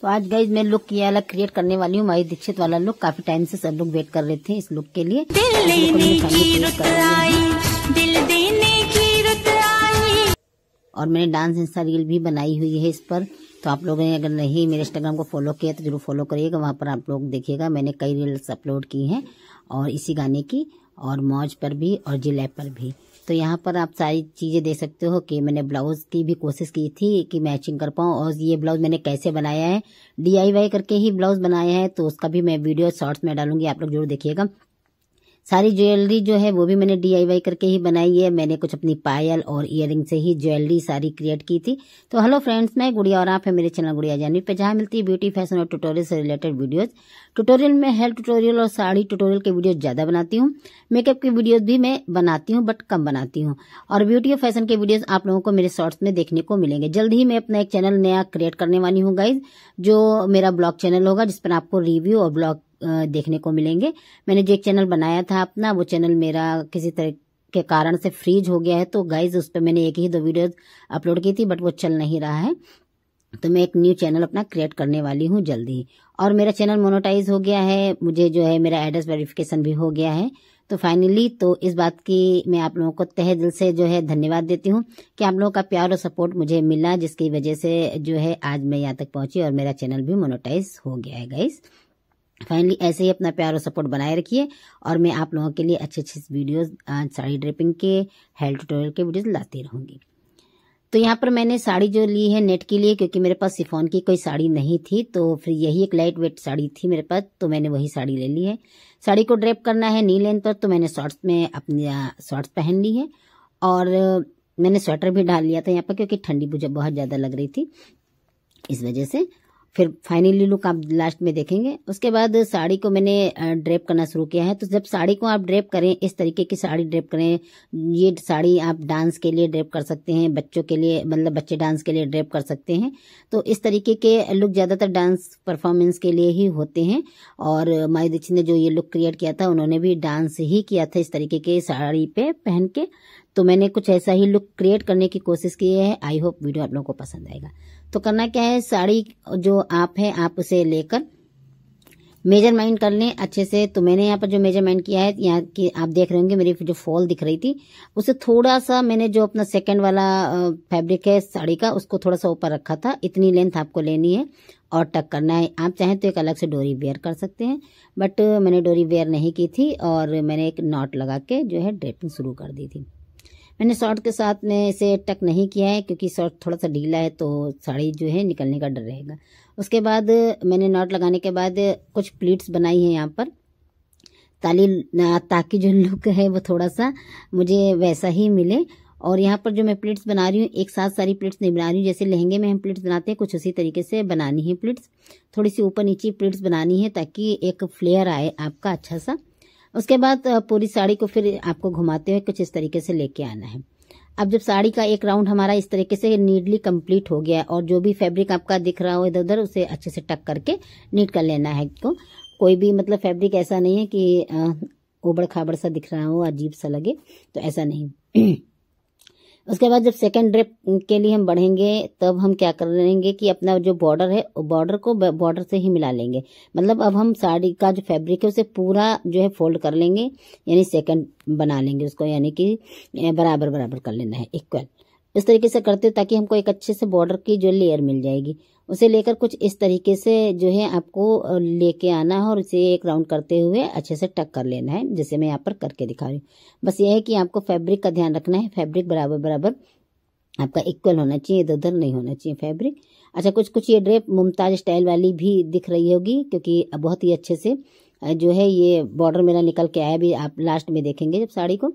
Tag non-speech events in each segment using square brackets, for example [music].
तो आज गाइज मैं लुक ये अलग क्रिएट करने वाली हूँ माई दीक्षित वाला लुक काफी टाइम से सब लोग वेट कर रहे थे इस लुक के लिए तो और मैंने डांस इंस्टा रील भी बनाई हुई है इस पर तो आप लोगों ने अगर नहीं मेरे इंस्टाग्राम को फॉलो किया तो जरूर फॉलो करिएगा वहाँ पर आप लोग देखिएगा मैंने कई रील्स अपलोड की हैं और इसी गाने की और मौज पर भी और जिले पर भी तो यहाँ पर आप सारी चीज़ें देख सकते हो कि मैंने ब्लाउज़ की भी कोशिश की थी कि मैचिंग कर पाऊँ और ये ब्लाउज़ मैंने कैसे बनाया है डीआईवाई करके ही ब्लाउज़ बनाया है तो उसका भी मैं वीडियो शॉर्ट्स में डालूंगी आप लोग जरूर देखिएगा सारी ज्वेलरी जो है वो भी मैंने डीआईवाई करके ही बनाई है मैंने कुछ अपनी पायल और इयरिंग से ही ज्वेलरी सारी क्रिएट की थी तो हेलो फ्रेंड्स मैं गुड़िया और आप है मेरे चैनल गुड़िया जानवी पे जहाँ मिलती है ब्यूटी फैशन और ट्यूटोरियल से रिलेटेड वीडियो ट्यूटोरियल में हेयर ट्यूटोरियल और साड़ी ट्यूटोरियल के वीडियोज ज़्यादा बनाती हूँ मेकअप की वीडियोज भी मैं बनाती हूँ बट कम बनाती हूँ और ब्यूटी और फैशन के वीडियोज आप लोगों को मेरे शॉर्ट्स में देखने को मिलेंगे जल्द ही मैं अपना एक चैनल नया क्रिएट करने वाली हूँ गाइज जो मेरा ब्लॉग चैनल होगा जिस पर आपको रिव्यू और ब्लॉग देखने को मिलेंगे मैंने जो एक चैनल बनाया था अपना वो चैनल मेरा किसी तरह के कारण से फ्रीज हो गया है तो गाइज उस पर मैंने एक ही दो वीडियो अपलोड की थी बट वो चल नहीं रहा है तो मैं एक न्यू चैनल अपना क्रिएट करने वाली हूँ जल्दी और मेरा चैनल मोनोटाइज हो गया है मुझे जो है मेरा एड्रेस वेरिफिकेशन भी हो गया है तो फाइनली तो इस बात की मैं आप लोगों को तहे दिल से जो है धन्यवाद देती हूँ कि आप लोगों का प्यार और सपोर्ट मुझे मिला जिसकी वजह से जो है आज मैं यहाँ तक पहुंची और मेरा चैनल भी मोनोटाइज हो गया है गाइज़ फाइनली ऐसे ही अपना प्यार और सपोर्ट बनाए रखिए और मैं आप लोगों के लिए अच्छे अच्छे वीडियोस साड़ी ड्रेपिंग के हेल्थ ट्यूटोरियल के वीडियोस लाती रहूँगी तो यहाँ पर मैंने साड़ी जो ली है नेट के लिए क्योंकि मेरे पास सिफोन की कोई साड़ी नहीं थी तो फिर यही एक लाइट वेट साड़ी थी मेरे पास तो मैंने वही साड़ी ले ली है साड़ी को ड्रेप करना है नी लेंथ पर तो मैंने शॉर्ट्स में अपनी शॉर्ट्स पहन ली है और मैंने स्वेटर भी डाल लिया था यहाँ पर क्योंकि ठंडी मुझे बहुत ज़्यादा लग रही थी इस वजह से फिर फाइनली लुक आप लास्ट में देखेंगे उसके बाद साड़ी को मैंने ड्रेप करना शुरू किया है तो जब साड़ी को आप ड्रेप करें इस तरीके की साड़ी ड्रेप करें ये साड़ी आप डांस के लिए ड्रेप कर सकते हैं बच्चों के लिए मतलब बच्चे डांस के लिए ड्रेप कर सकते हैं तो इस तरीके के लुक ज़्यादातर डांस परफॉर्मेंस के लिए ही होते हैं और माई दीक्षित ने जो ये लुक क्रिएट किया था उन्होंने भी डांस ही किया था इस तरीके के साड़ी पे पहन के तो मैंने कुछ ऐसा ही लुक क्रिएट करने की कोशिश की है आई होप वीडियो आप लोगों को पसंद आएगा तो करना क्या है साड़ी जो आप है आप उसे लेकर मेजरमेंट कर लें अच्छे से तो मैंने यहाँ पर जो मेजरमेंट किया है यहाँ की आप देख रहे होंगे मेरी जो फॉल दिख रही थी उसे थोड़ा सा मैंने जो अपना सेकंड वाला फैब्रिक है साड़ी का उसको थोड़ा सा ऊपर रखा था इतनी लेंथ आपको लेनी है और टक करना है आप चाहें तो एक अलग से डोरी वेयर कर सकते हैं बट मैंने डोरी वेयर नहीं की थी और मैंने एक नॉट लगा के जो है ड्रेपिंग शुरू कर दी थी मैंने शॉर्ट के साथ में इसे टक नहीं किया है क्योंकि शॉर्ट थोड़ा सा ढीला है तो साड़ी जो है निकलने का डर रहेगा उसके बाद मैंने नॉट लगाने के बाद कुछ प्लीट्स बनाई हैं यहाँ पर ताली ताकि जो लुक है वो थोड़ा सा मुझे वैसा ही मिले और यहाँ पर जो मैं प्लेट्स बना रही हूँ एक साथ सारी प्लेट्स नहीं बना रही हूँ जैसे लहंगे में हम प्लेट्स बनाते हैं कुछ उसी तरीके से बनानी है प्लेट्स थोड़ी सी ऊपर नीचे प्लेट्स बनानी है ताकि एक फ्लेयर आए आपका अच्छा सा उसके बाद पूरी साड़ी को फिर आपको घुमाते हुए कुछ इस तरीके से लेके आना है अब जब साड़ी का एक राउंड हमारा इस तरीके से नीटली कंप्लीट हो गया है और जो भी फैब्रिक आपका दिख रहा हो इधर उधर उसे अच्छे से टक करके नीट कर लेना है को कोई भी मतलब फैब्रिक ऐसा नहीं है कि उबड़ खाबड़ सा दिख रहा हो अजीब सा लगे तो ऐसा नहीं [clears throat] उसके बाद जब सेकेंड ड्रेप के लिए हम बढ़ेंगे तब हम क्या करेंगे कि अपना जो बॉर्डर है बॉर्डर को बॉर्डर से ही मिला लेंगे मतलब अब हम साड़ी का जो फैब्रिक है उसे पूरा जो है फोल्ड कर लेंगे यानी सेकेंड बना लेंगे उसको यानी कि बराबर बराबर कर लेना है इक्वल इस तरीके से करते हो ताकि हमको एक अच्छे से बॉर्डर की जो लेयर मिल जाएगी उसे लेकर कुछ इस तरीके से जो है आपको लेके आना है और उसे एक राउंड करते हुए अच्छे से टक कर लेना है जैसे मैं यहाँ पर करके दिखा रही हूँ बस यह है कि आपको फैब्रिक का ध्यान रखना है फैब्रिक बराबर बराबर आपका इक्वल होना चाहिए इधर उधर नहीं होना चाहिए फैब्रिक अच्छा कुछ कुछ ये ड्रेप मुमताज स्टाइल वाली भी दिख रही होगी क्योंकि बहुत ही अच्छे से जो है ये बॉर्डर मेरा निकल के आया भी आप लास्ट में देखेंगे जब साड़ी को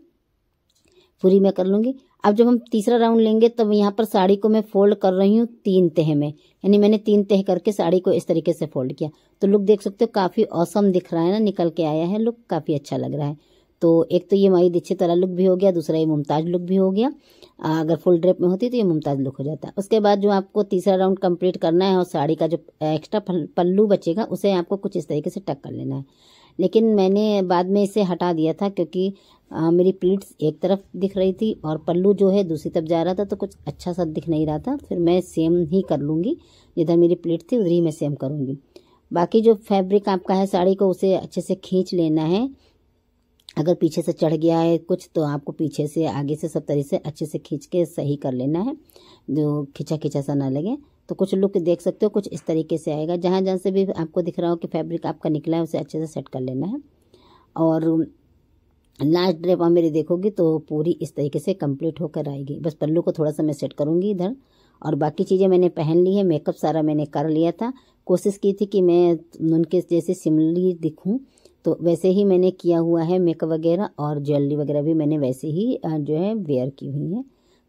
पूरी मैं कर लूँगी अब जब हम तीसरा राउंड लेंगे तब यहाँ पर साड़ी को मैं फोल्ड कर रही हूँ तीन तह में यानी मैंने तीन तह करके साड़ी को इस तरीके से फोल्ड किया तो लुक देख सकते हो काफ़ी औसम दिख रहा है ना निकल के आया है लुक काफ़ी अच्छा लग रहा है तो एक तो ये माई दीक्षित वाला लुक भी हो गया दूसरा ये मुमताज लुक भी हो गया अगर फुल ड्रेप में होती तो ये मुमताज लुक हो जाता उसके बाद जो आपको तीसरा राउंड कंप्लीट करना है और साड़ी का जो एक्स्ट्रा पल्लू बचेगा उसे आपको कुछ इस तरीके से टक कर लेना है लेकिन मैंने बाद में इसे हटा दिया था क्योंकि आ, मेरी प्लीट्स एक तरफ दिख रही थी और पल्लू जो है दूसरी तरफ जा रहा था तो कुछ अच्छा सा दिख नहीं रहा था फिर मैं सेम ही कर लूँगी जिधर मेरी प्लीट थी उधर ही मैं सेम करूँगी बाकी जो फैब्रिक आपका है साड़ी को उसे अच्छे से खींच लेना है अगर पीछे से चढ़ गया है कुछ तो आपको पीछे से आगे से सब तरीके से अच्छे से खींच के सही कर लेना है जो खींचा खींचा सा ना लगे तो कुछ लुक देख सकते हो कुछ इस तरीके से आएगा जहाँ जहाँ से भी आपको दिख रहा हो कि फैब्रिक आपका निकला है उसे अच्छे से सेट कर लेना है और लास्ट ड्रेप आप मेरी देखोगी तो पूरी इस तरीके से कंप्लीट होकर आएगी बस पल्लू को थोड़ा सा मैं सेट करूँगी इधर और बाकी चीज़ें मैंने पहन ली है मेकअप सारा मैंने कर लिया था कोशिश की थी कि मैं उनके जैसे सिमली दिखूँ तो वैसे ही मैंने किया हुआ है मेकअप वगैरह और ज्वेलरी वगैरह भी मैंने वैसे ही जो है वेयर की हुई है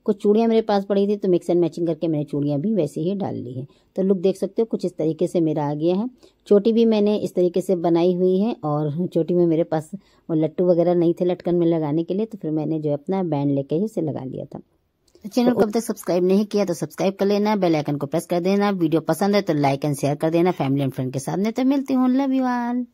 कुछ चूड़ियाँ मेरे पास पड़ी थी तो मिक्स एंड मैचिंग करके मैंने चूड़ियाँ भी वैसे ही डाल ली हैं तो लुक देख सकते हो कुछ इस तरीके से मेरा आ गया है चोटी भी मैंने इस तरीके से बनाई हुई है और चोटी में मेरे पास वो लट्टू वगैरह नहीं थे लटकन में लगाने के लिए तो फिर मैंने जो अपना बैंड लेके ही इसे लगा लिया था तो चैनल को अब तक सब्सक्राइब नहीं किया तो सब्सक्राइब कर लेना बेल आइकन को प्रेस कर देना वीडियो पसंद है तो लाइक एंड शेयर कर देना फैमिली एंड फ्रेंड के साथ में तो मिलती हूँ लव यू ऑल